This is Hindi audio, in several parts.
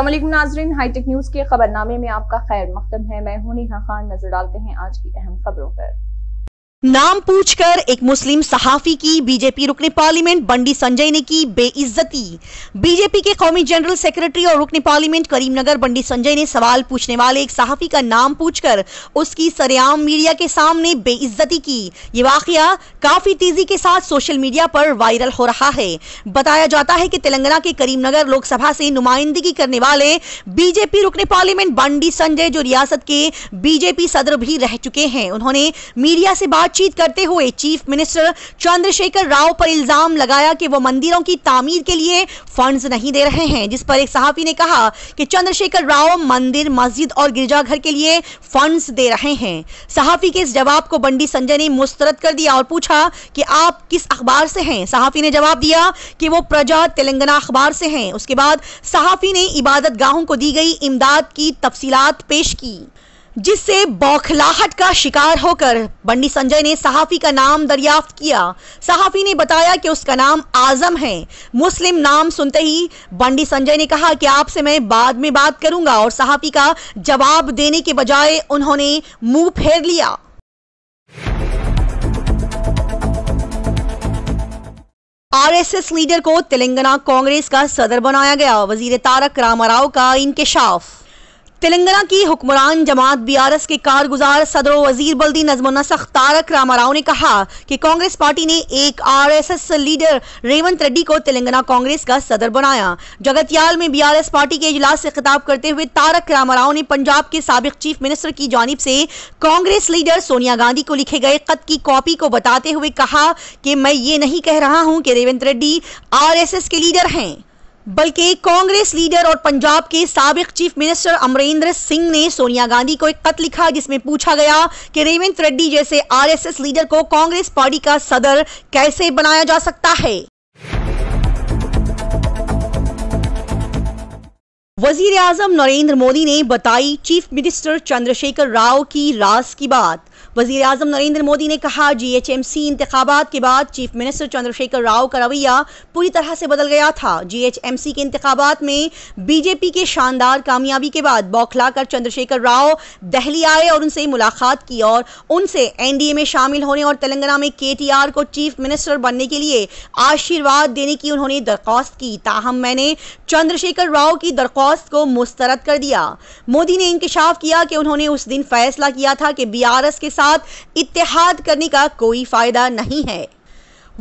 असलम नाजरीन हाईटेक न्यूज़ के खबरनामे में आपका खैर मकदम है मैं हूं नेहा खान नजर डालते हैं आज की अहम खबरों पर नाम पूछकर एक मुस्लिम सहाफी की बीजेपी रुकने पार्लियामेंट बंडी संजय ने की बेइज्जती बीजेपी के कौमी जनरल सेक्रेटरी और रुकने पार्लियामेंट करीमनगर बंडी संजय ने सवाल पूछने वाले एक सहाफी का नाम पूछकर उसकी सरेआम मीडिया के सामने बेइज्जती की ये वाकया काफी तेजी के साथ सोशल मीडिया पर वायरल हो रहा है बताया जाता है कि तेलंगाना के करीमनगर लोकसभा से नुमाइंदगी करने वाले बीजेपी रुकने पार्लियामेंट बंडी संजय जो रियासत के बीजेपी सदर भी रह चुके हैं उन्होंने मीडिया से बात बातचीत करते हुए चीफ मिनिस्टर चंद्रशेखर राव पर इल्जाम लगाया कि वो मंदिरों की तामीर के लिए फंड्स नहीं दे रहे हैं जिस पर एक सहाफी ने कहा कि चंद्रशेखर राव मंदिर मस्जिद और गिरजाघर के लिए फंड्स दे रहे हैं सहाफी के इस जवाब को बंडी संजय ने मुस्तरद कर दिया और पूछा कि आप किस अखबार से हैं सहाफी ने जवाब दिया कि वो प्रजा तेलंगाना अखबार से हैं उसके बाद सहाफी ने इबादत गाहों को दी गई इमदाद की तफसीलात पेश की जिससे बौखलाहट का शिकार होकर बंडी संजय ने सहाफी का नाम दरियाफ्त किया सहाफी ने बताया कि उसका नाम आजम है मुस्लिम नाम सुनते ही बंडी संजय ने कहा कि आपसे मैं बाद में बात करूंगा और सहाफी का जवाब देने के बजाय उन्होंने मुंह फेर लिया आरएसएस लीडर को तेलंगाना कांग्रेस का सदर बनाया गया वजीर तारक रामाराव का इंकशाफ तेलंगाना की हुक्मरान जमात बीआरएस के कारगुजार सदर वजीर बल्दी नजमनसख तारक रामाराव ने कहा कि कांग्रेस पार्टी ने एक आरएसएस लीडर रेवंत रेड्डी को तेलंगाना कांग्रेस का सदर बनाया जगतियाल में बीआरएस पार्टी के इजलास से खिताब करते हुए तारक रामाराव ने पंजाब के सबक चीफ मिनिस्टर की जानब से कांग्रेस लीडर सोनिया गांधी को लिखे गए खत की कॉपी को बताते हुए कहा कि मैं ये नहीं कह रहा हूँ कि रेवंत रेड्डी आर के लीडर हैं बल्कि कांग्रेस लीडर और पंजाब के सबक चीफ मिनिस्टर अमरेंद्र सिंह ने सोनिया गांधी को एक खत लिखा जिसमें पूछा गया कि रेवंत रेड्डी जैसे आरएसएस लीडर को कांग्रेस पार्टी का सदर कैसे बनाया जा सकता है वजीर आजम नरेंद्र मोदी ने बताई चीफ मिनिस्टर चंद्रशेखर राव की रास की बात वजीर अजम नरेंद्र मोदी ने कहा जी एच एम सी इंतबात के बाद चीफ मिनिस्टर चंद्रशेखर राव का रवैया पूरी तरह से बदल गया था जी एच एम सी के इंतबात में बीजेपी के शानदार कामयाबी के बाद बौखला कर चंद्रशेखर राव दहली आए और उनसे मुलाकात की और उनसे एनडीए में शामिल होने और तेलंगाना में के टी आर को चीफ मिनिस्टर बनने के लिए आशीर्वाद देने की उन्होंने दरख्वास्त की ताहम मैंने चंद्रशेखर राव की दरख्वास्त को मुस्तरद कर दिया मोदी ने इंकशाफ किया कि उन्होंने उस दिन फैसला किया था कि बीआरएस के साथ इतिहाद करने का कोई फायदा नहीं है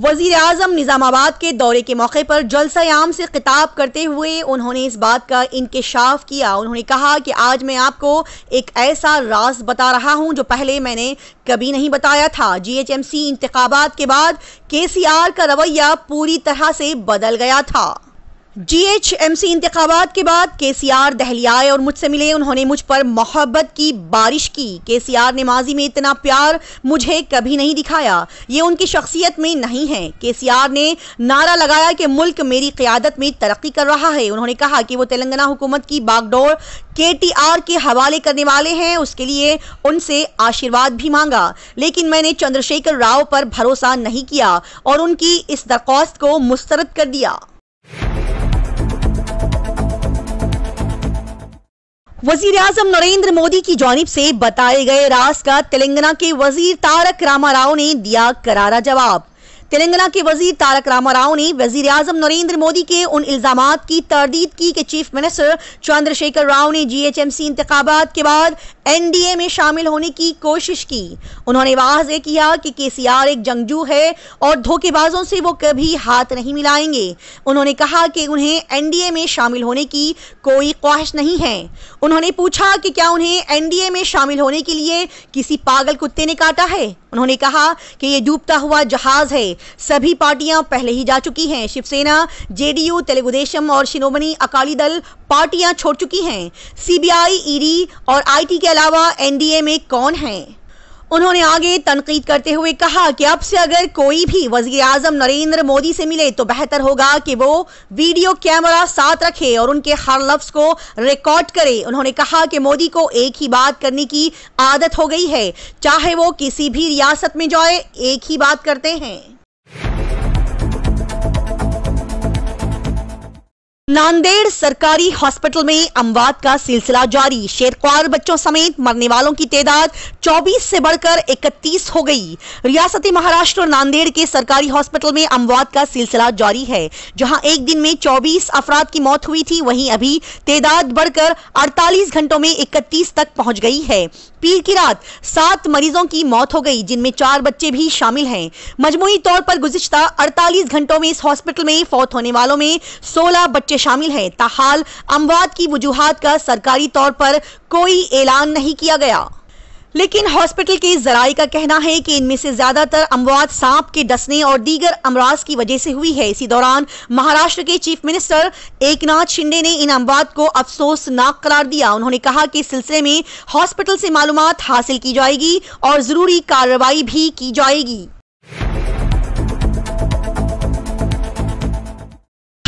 वजीर आजम निज़ामाबाद के दौरे के मौके पर जलसयाम से खिताब करते हुए उन्होंने इस बात का इंकशाफ किया उन्होंने कहा कि आज मैं आपको एक ऐसा राज बता रहा हूं जो पहले मैंने कभी नहीं बताया था जीएचएमसी इंतबात के बाद केसीआर का रवैया पूरी तरह से बदल गया था जी एच एम सी इंतबात के बाद के आर दहली आए और मुझसे मिले उन्होंने मुझ पर मोहब्बत की बारिश की के सी आर ने माजी में इतना प्यार मुझे कभी नहीं दिखाया ये उनकी शख्सियत में नहीं है के सी आर ने नारा लगाया कि मुल्क मेरी क्यादत में तरक्की कर रहा है उन्होंने कहा कि वो तेलंगाना हुकूमत की बागडोर के टी आर के हवाले करने वाले हैं उसके लिए उनसे आशीर्वाद भी मांगा लेकिन मैंने चंद्रशेखर राव पर भरोसा नहीं किया और उनकी इस दरख्वास्त को मुस्तरद कर दिया वजीर आजम नरेंद्र मोदी की जानब से बताए गए रास का तेलंगाना के वजीर तारक रामा राव ने दिया करारा जवाब तेलंगाना के वजीर तारक रामा राव ने वजीर आजम नरेंद्र मोदी के उन इल्जाम की तरदीद की कि चीफ मिनिस्टर चंद्रशेखर राव ने जीएचएमसी एच के बाद एनडीए में शामिल होने की कोशिश की उन्होंने वाज किया कि केसीआर एक जंगजू है और धोखेबाजों से वो कभी हाथ नहीं मिलाएंगे उन्होंने कहा कि उन्हें एनडीए में शामिल होने की कोई ख्वाहिश नहीं है उन्होंने पूछा कि क्या उन्हें एनडीए में शामिल होने के लिए किसी पागल कुत्ते ने काटा है उन्होंने कहा कि ये डूबता हुआ जहाज है सभी पार्टियां पहले ही जा चुकी हैं शिवसेना जेडीयू तेलुगुदेशम और शिरोमणि अकाली दल पार्टियां छोड़ चुकी हैं सीबीआई ईडी और आईटी के अलावा एनडीए में कौन हैं उन्होंने आगे तनकीद करते हुए कहा कि अब से अगर कोई भी वजीर अजम नरेंद्र मोदी से मिले तो बेहतर होगा कि वो वीडियो कैमरा साथ रखे और उनके हर लफ्ज को रिकॉर्ड करे उन्होंने कहा कि मोदी को एक ही बात करने की आदत हो गई है चाहे वो किसी भी रियासत में जाए एक ही बात करते हैं नांदेड़ सरकारी हॉस्पिटल में अमवात का सिलसिला जारी शेरख्वार बच्चों समेत मरने वालों की तादाद 24 से बढ़कर 31 हो गई रियासती महाराष्ट्र और नांदेड़ के सरकारी हॉस्पिटल में अमवात का सिलसिला जारी है जहां एक दिन में 24 अफराद की मौत हुई थी वहीं अभी तादाद बढ़कर 48 घंटों में 31 तक पहुंच गई है पीर की रात सात मरीजों की मौत हो गई जिनमें चार बच्चे भी शामिल हैं मजमुई तौर पर गुजश्ता अड़तालीस घंटों में इस हॉस्पिटल में फौत होने वालों में सोलह बच्चे शामिल हैं ताहाल अमवाद की वजूहत का सरकारी तौर पर कोई ऐलान नहीं किया गया लेकिन हॉस्पिटल के जराये का कहना है कि इनमें से ज्यादातर अमवात सांप के डसने और दीगर अमराज की वजह से हुई है इसी दौरान महाराष्ट्र के चीफ मिनिस्टर एकनाथ शिंदे ने इन अमवात को अफसोसनाक करार दिया उन्होंने कहा कि इस सिलसिले में हॉस्पिटल से मालूम हासिल की जाएगी और जरूरी कार्रवाई भी की जाएगी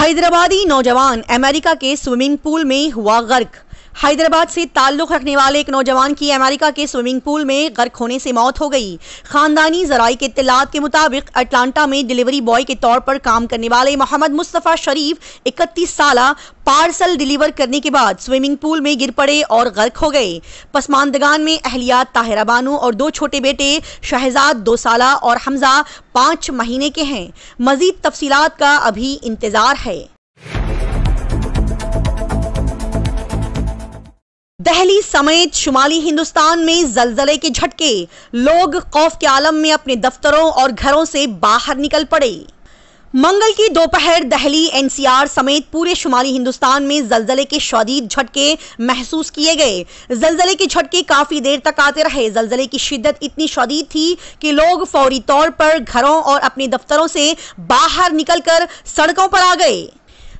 हैदराबादी नौजवान अमेरिका के स्विमिंग पूल में हुआ गर्क हैदराबाद से ताल्लुक रखने वाले एक नौजवान की अमेरिका के स्विमिंग पूल में गर्क होने से मौत हो गई खानदानी जराई के इतलात के मुताबिक अटलांटा में डिलीवरी बॉय के तौर पर काम करने वाले मोहम्मद मुस्तफ़ा शरीफ इकतीस साल पार्सल डिलीवर करने के बाद स्विमिंग पूल में गिर पड़े और गर्क हो गए पसमानदगान में अहलियात ताहिरा बानू और दो छोटे बेटे शहजाद दो साल और हमजा पाँच महीने के हैं मजीद तफसीत का अभी इंतज़ार है दहली समेत शुमाली हिंदुस्तान में जलजले के झटके लोग खौफ के आलम में अपने दफ्तरों और घरों से बाहर निकल पड़े मंगल की दोपहर दहली एनसीआर समेत पूरे शुमाली हिंदुस्तान में जलजले के शदीद झटके महसूस किए गए जलजले के झटके काफ़ी देर तक आते रहे जलजले की शिद्दत इतनी शदीद थी कि लोग फौरी तौर पर घरों और अपने दफ्तरों से बाहर निकलकर सड़कों पर आ गए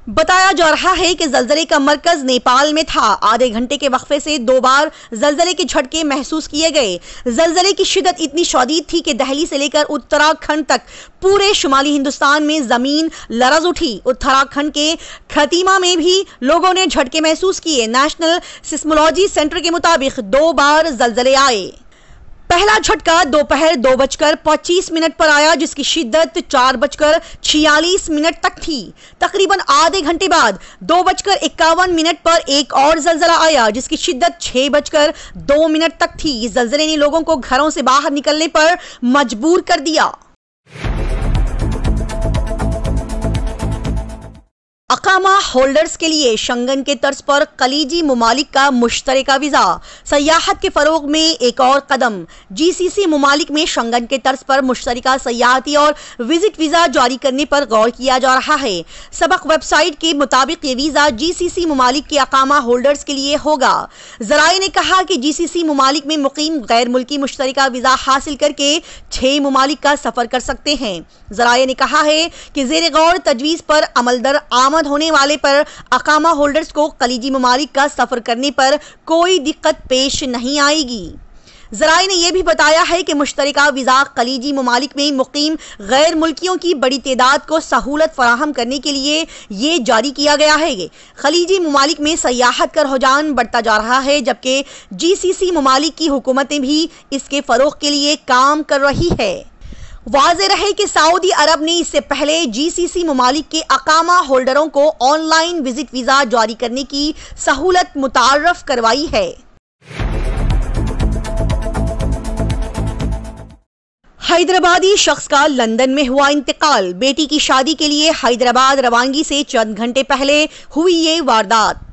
बताया जा रहा है कि जल्जले का मरकज नेपाल में था आधे घंटे के वक्फे से दो बार जल्जले के झटके महसूस किए गए जलजले की शिदत इतनी शदीद थी कि दहली से लेकर उत्तराखंड तक पूरे शुमाली हिंदुस्तान में जमीन लरज उठी उत्तराखंड के खतीमा में भी लोगों ने झटके महसूस किए नेशनल सिस्मोलॉजी सेंटर के मुताबिक दो बार जल्जले आए पहला झटका दोपहर दो, दो बजकर पच्चीस मिनट पर आया जिसकी शिद्दत चार बजकर छियालीस मिनट तक थी तकरीबन आधे घंटे बाद दो बजकर इक्यावन मिनट पर एक और जलजला आया जिसकी शिद्दत छह बजकर दो मिनट तक थी इस जलजले ने लोगों को घरों से बाहर निकलने पर मजबूर कर दिया होल्डर्स के लिए शंगन के तर्ज पर कलीजी ममालिक का मुश्तर वीज़ा सयाहत के फ़रोग में एक और कदम जी सी सी ममालिक में शंगन के तर्ज पर मुश्तर सयाहती और विजिट वीज़ा जारी करने पर गौर किया जा रहा है सबक वेबसाइट के मुताबिक ये वीज़ा जी सी सी ममालिक के अकामा होल्डर्स के लिए होगा जराये ने कहा कि जी सी सी ममालिक में मुकीम गैर मुल्की मुश्तर वीज़ा हासिल करके छह ममालिक का सफ़र कर सकते हैं जराये ने कहा है कि जेर गौर तजवीज़ पर अमल दर आमद होने वाले पर अकामा होल्डर्स को कलीजी ममालिक का सफ़र करने पर कोई दिक्कत पेश नहीं आएगी जराए ने यह भी बताया है कि मुश्तर वीज़ा कलीजी ममालिक में मुकीम गैर मुल्कियों की बड़ी तदाद को सहूलत फराहम करने के लिए ये जारी किया गया है खलीजी ममालिक में सयाहत का रुझान बढ़ता जा रहा है जबकि जी सी सी ममालिक की हुकूमतें भी इसके फ़रोग के लिए काम कर रही है वाज रहे कि सऊदी अरब ने इससे पहले जीसीसी ममालिक के अकामा होल्डरों को ऑनलाइन विजिट वीज़ा जारी करने की सहूलत मुतारफ करवाई है हैदराबादी शख्स का लंदन में हुआ इंतकाल बेटी की शादी के लिए हैदराबाद रवानगी से चंद घंटे पहले हुई ये वारदात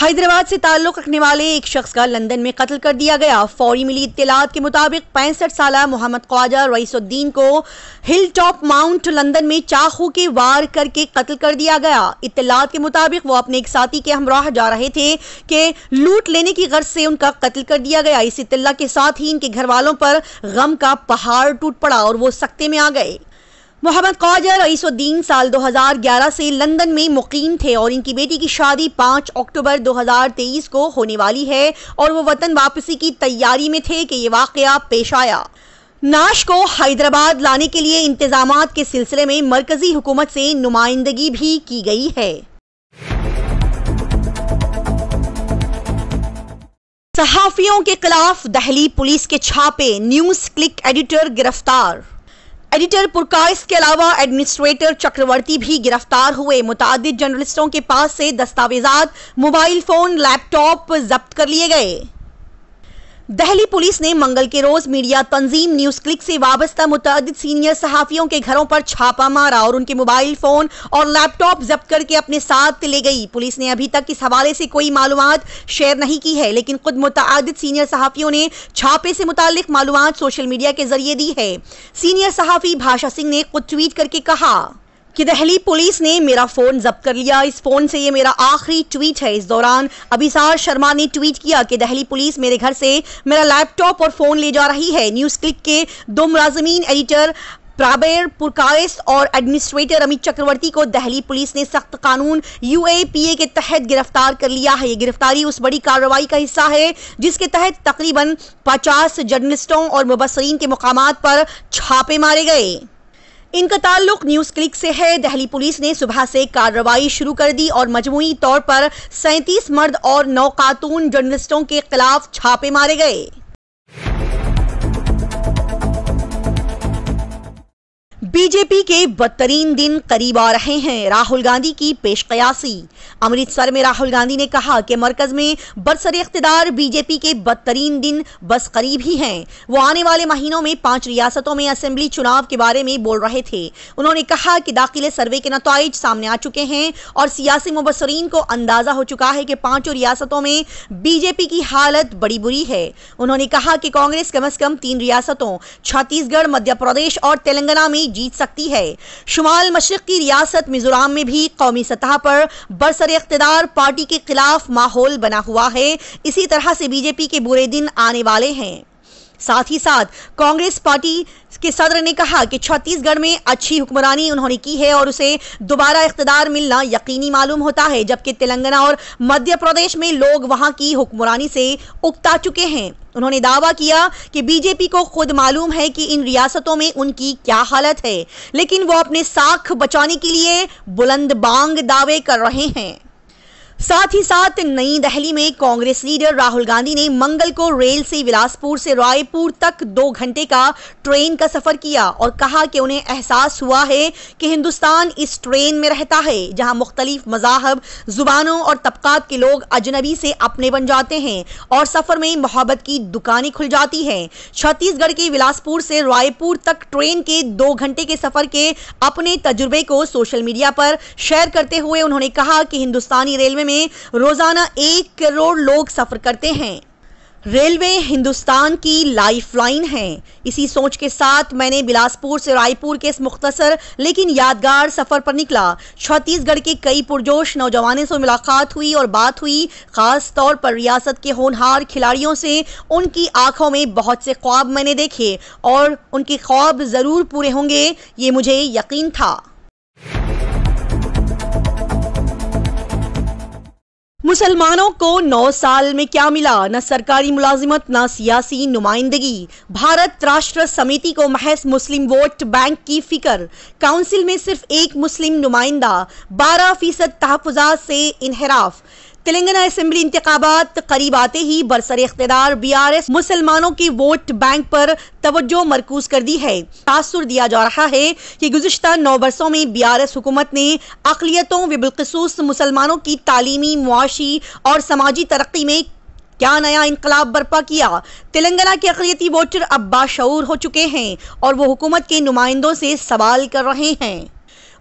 हैदराबाद से ताल्लुक रखने वाले एक शख्स का लंदन में कत्ल कर दिया गया फौरी मिली इतलात के मुताबिक पैंसठ साल मोहम्मद ख्वाजा रईसुद्दीन को हिल टॉप माउंट लंदन में चाकू के वार करके कत्ल कर दिया गया इतलात के मुताबिक वो अपने एक साथी के हमराह जा रहे थे कि लूट लेने की गर्ज से उनका कत्ल कर दिया गया इस इतला के साथ ही इनके घर वालों पर गम का पहाड़ टूट पड़ा और वो सख्ते में आ गए मोहम्मद कौजर रईसुद्दीन साल 2011 से लंदन में मुकीम थे और इनकी बेटी की शादी 5 अक्टूबर 2023 को होने वाली है और वो वतन वापसी की तैयारी में थे कि ये वाक़ पेश आया नाश को हैदराबाद लाने के लिए इंतजाम के सिलसिले में मरकजी हुकूमत से नुमाइंदगी भी की गई है सहाफियों के खिलाफ दहली पुलिस के छापे न्यूज क्लिक एडिटर गिरफ्तार एडिटर पुरकाश के अलावा एडमिनिस्ट्रेटर चक्रवर्ती भी गिरफ्तार हुए मुताद जर्नलिस्टों के पास से दस्तावेजात मोबाइल फोन लैपटॉप जब्त कर लिए गए दहली पुलिस ने मंगल के रोज मीडिया तंजीम न्यूज क्लिक से वाबस्ता मुतद सीनियर सहाफियों के घरों पर छापा मारा और उनके मोबाइल फोन और लैपटॉप जब्त करके अपने साथ ले गई पुलिस ने अभी तक इस हवाले से कोई मालूम शेयर नहीं की है लेकिन खुद मुतद सीनियर सहाफियों ने छापे से मुतल मालूम सोशल मीडिया के जरिए दी है सीनियर सहाफी भाषा सिंह ने खुद ट्वीट करके कहा कि दहली पुलिस ने मेरा फ़ोन जब्त कर लिया इस फ़ोन से ये मेरा आखिरी ट्वीट है इस दौरान अभिसार शर्मा ने ट्वीट किया कि दहली पुलिस मेरे घर से मेरा लैपटॉप और फ़ोन ले जा रही है न्यूज़ क्लिक के दो मुलाजमीन एडिटर प्राबेर पुरकायस और एडमिनिस्ट्रेटर अमित चक्रवर्ती को दहली पुलिस ने सख्त कानून यूएपीए के तहत गिरफ्तार कर लिया है ये गिरफ्तारी उस बड़ी कार्रवाई का हिस्सा है जिसके तहत तकरीबन 50 जर्नलिस्टों और मुबसरीन के मुकाम पर छापे मारे गए इनका ताल्लुक न्यूज क्लिक से है दिल्ली पुलिस ने सुबह से कार्रवाई शुरू कर दी और मजमुई तौर पर सैंतीस मर्द और नौ खातून जर्नलिस्टों के खिलाफ छापे मारे गए बीजेपी के बदतरीन दिन करीब आ रहे हैं राहुल गांधी की पेशकयासी अमृतसर में राहुल गांधी ने कहा कि मरकज में बरसर इकतदार बीजेपी के बदतरीन दिन बस करीब ही हैं वो आने वाले महीनों में पांच रियासतों में असेंबली चुनाव के बारे में बोल रहे थे उन्होंने कहा कि दाखिले सर्वे के नतज सामने आ चुके हैं और सियासी मुबसरीन को अंदाजा हो चुका है कि पांचों रियासतों में बीजेपी की हालत बड़ी बुरी है उन्होंने कहा कि कांग्रेस कम अज कम तीन रियासतों छत्तीसगढ़ मध्य प्रदेश और तेलंगाना में जीत सकती है शुमाल मशरक की रियासत मिजोराम में भी कौमी सतह पर बरसर इकतदार पार्टी के खिलाफ माहौल बना हुआ है इसी तरह से बीजेपी के बुरे दिन आने वाले हैं साथ ही साथ कांग्रेस पार्टी के सदर ने कहा कि छत्तीसगढ़ में अच्छी हुक्मरानी उन्होंने की है और उसे दोबारा इकतदार मिलना यकीनी मालूम होता है जबकि तेलंगाना और मध्य प्रदेश में लोग वहां की हुक्मरानी से उकता चुके हैं उन्होंने दावा किया कि बीजेपी को खुद मालूम है कि इन रियासतों में उनकी क्या हालत है लेकिन वो अपने साख बचाने के लिए बुलंद बांग दावे कर रहे हैं साथ ही साथ नई दिल्ली में कांग्रेस लीडर राहुल गांधी ने मंगल को रेल से विलासपुर से रायपुर तक दो घंटे का ट्रेन का सफर किया और कहा कि उन्हें एहसास हुआ है कि हिंदुस्तान इस ट्रेन में रहता है जहां मुख्तलिफ मजाहब जुबानों और तबकात के लोग अजनबी से अपने बन जाते हैं और सफर में मोहब्बत की दुकानें खुल जाती हैं छत्तीसगढ़ के बिलासपुर से रायपुर तक ट्रेन के दो घंटे के सफर के अपने तजुर्बे को सोशल मीडिया पर शेयर करते हुए उन्होंने कहा कि हिंदुस्तानी रेलवे में में रोजाना एक करोड़ लोग सफर करते हैं रेलवे हिंदुस्तान की लाइफलाइन है इसी सोच के साथ मैंने बिलासपुर से रायपुर के इस मुख्तसर लेकिन यादगार सफर पर निकला छत्तीसगढ़ के कई पुरजोश नौजवानों से मुलाकात हुई और बात हुई खास तौर पर रियासत के होनहार खिलाड़ियों से उनकी आंखों में बहुत से ख्वाब मैंने देखे और उनके ख्वाब ज़रूर पूरे होंगे ये मुझे यकीन था मुसलमानों को नौ साल में क्या मिला न सरकारी मुलाजिमत न सियासी नुमाइंदगी भारत राष्ट्र समिति को महज मुस्लिम वोट बैंक की फिक्र काउंसिल में सिर्फ एक मुस्लिम नुमाइंदा बारह फीसद तहफात से इनहराफ तेलंगाना असम्बली इंतबात करीब आते ही बरसर इकतदार बीआरएस मुसलमानों के वोट बैंक पर तवज्जो मरकूज कर दी है तासुर दिया जा रहा है कि गुजशत नौ बरसों में बीआरएस हुकूमत ने अकलीतों व बिलखसूस मुसलमानों की तालीमी मुआशी और समाजी तरक्की में क्या नया इनकलाब बर्पा किया तेलंगाना के अकलीती वोटर अब बाशूर हो चुके हैं और वो हुकूमत के नुमाइंदों से सवाल कर रहे हैं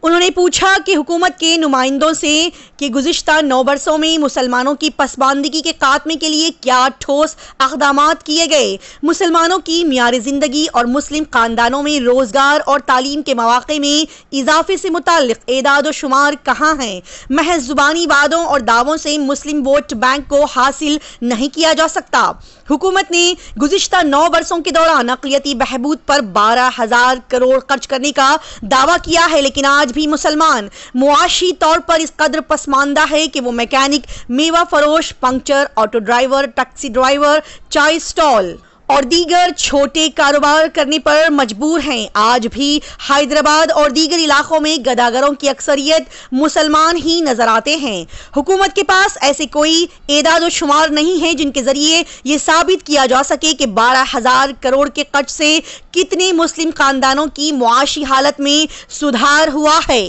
उन्होंने पूछा कि हुकूमत के नुमाइंदों से कि गुज्त नौ बरसों में मुसलमानों की पसमानदगी के खात्मे के लिए क्या ठोस अकदाम किए गए मुसलमानों की मीरी ज़िंदगी और मुस्लिम ख़ानदानों में रोज़गार और तालीम के मौाक़े में इजाफे से मुतल एदाद शुमार कहाँ हैं महज ज़ुबानी वादों और दावों से मुस्लिम वोट बैंक को हासिल नहीं किया जा सकता हुकूमत ने गुज्त नौ बरसों के दौरान अकलीती बहबूद पर बारह हज़ार करोड़ खर्च करने का दावा किया है लेकिन आज भी मुसलमान मुआशी तौर पर इस कदर पसमानदा है कि वो मैकेनिक मेवा फरोश puncture auto driver taxi driver चाय स्टॉल और दीगर छोटे कारोबार करने पर मजबूर हैं आज भी हैदराबाद और दीगर इलाकों में गदागरों की अक्सरियत मुसलमान ही नजर आते हैं हुकूमत के पास ऐसे कोई एदाद शुमार नहीं है जिनके जरिए ये साबित किया जा सके कि बारह हजार करोड़ के कर्ज से कितने मुस्लिम खानदानों की मुआशी हालत में सुधार हुआ है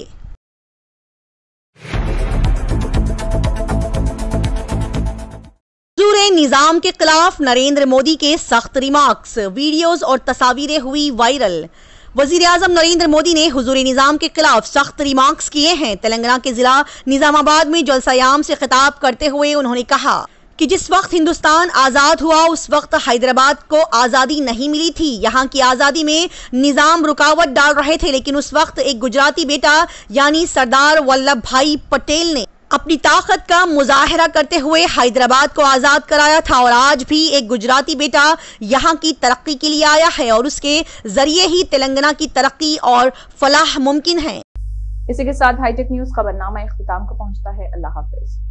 मजदूर निजाम के खिलाफ नरेंद्र मोदी के सख्त रिमार्क्स वीडियोस और तस्वीरें हुई वायरल वजीर आजम नरेंद्र मोदी ने हजूर निज़ाम के खिलाफ सख्त रिमार्क्स किए हैं तेलंगाना के जिला निजामाबाद में जलसायाम से खिताब करते हुए उन्होंने कहा कि जिस वक्त हिंदुस्तान आज़ाद हुआ उस वक्त हैदराबाद को आज़ादी नहीं मिली थी यहाँ की आज़ादी में निज़ाम रुकावट डाल रहे थे लेकिन उस वक्त एक गुजराती बेटा यानी सरदार वल्लभ भाई पटेल ने अपनी ताकत का मुजाहरा करते हुए हैदराबाद को आज़ाद कराया था और आज भी एक गुजराती बेटा यहाँ की तरक्की के लिए आया है और उसके जरिए ही तेलंगाना की तरक्की और फलाह मुमकिन है इसी के साथ हाईटेक न्यूज़ खबरनामा अख्ताम को पहुंचता है अल्लाह हाफिज़